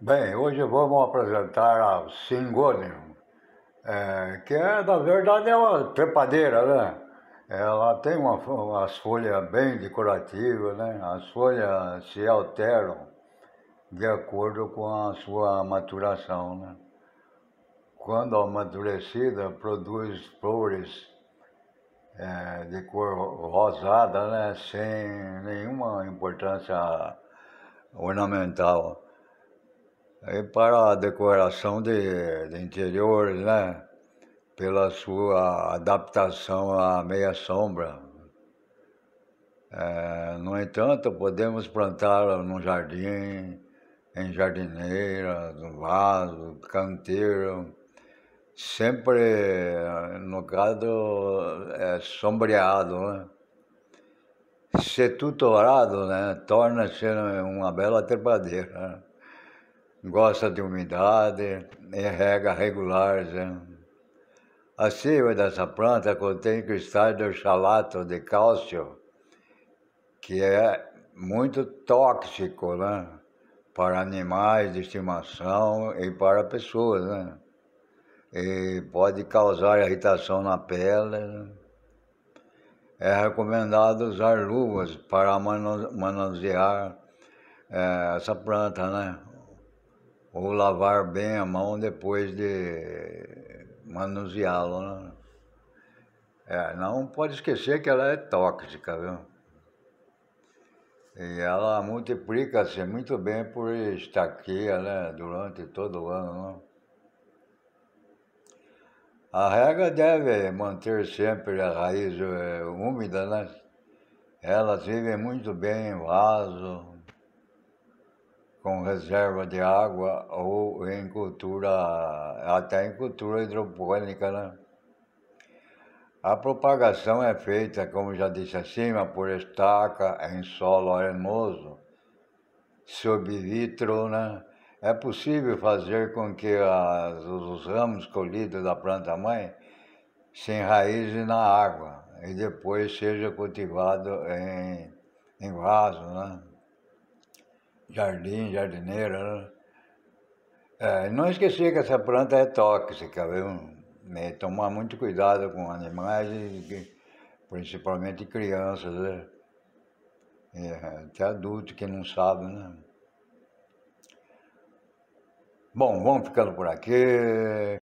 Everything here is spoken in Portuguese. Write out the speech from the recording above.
Bem, hoje vamos apresentar a Singonium, é, que é, na verdade é uma trepadeira, né? Ela tem uma, as folhas bem decorativas, né? As folhas se alteram de acordo com a sua maturação, né? Quando amadurecida, produz flores é, de cor rosada, né? Sem nenhuma importância ornamental e para a decoração de, de interiores, né? pela sua adaptação à meia sombra. É, no entanto, podemos plantá-la no jardim, em jardineira, no vaso, canteiro, sempre, eh, no caso, é sombreado. Né? Ser tutorado né? torna-se uma bela trepadeira. Né? gosta de umidade e é rega regular. Né? A seiva dessa planta contém cristais de oxalato de cálcio, que é muito tóxico né? para animais de estimação e para pessoas. Né? E pode causar irritação na pele. Né? É recomendado usar luvas para manusear é, essa planta, né? ou lavar bem a mão depois de manuseá-lo. Né? É, não pode esquecer que ela é tóxica, viu? E ela multiplica-se muito bem por aqui, né, durante todo o ano. Né? A rega deve manter sempre a raiz é, úmida, né? Elas vivem muito bem em vaso, com reserva de água ou em cultura, até em cultura hidropônica. Né? A propagação é feita, como já disse acima, por estaca em solo arenoso, sob vitro. Né? É possível fazer com que as, os ramos colhidos da planta-mãe se enraizem na água e depois seja cultivado em, em vaso. Né? jardim, jardineira. Né? É, não esquecia que essa planta é tóxica, viu? É, tomar muito cuidado com animais, principalmente crianças, né? é, até adultos que não sabem, né? Bom, vamos ficando por aqui.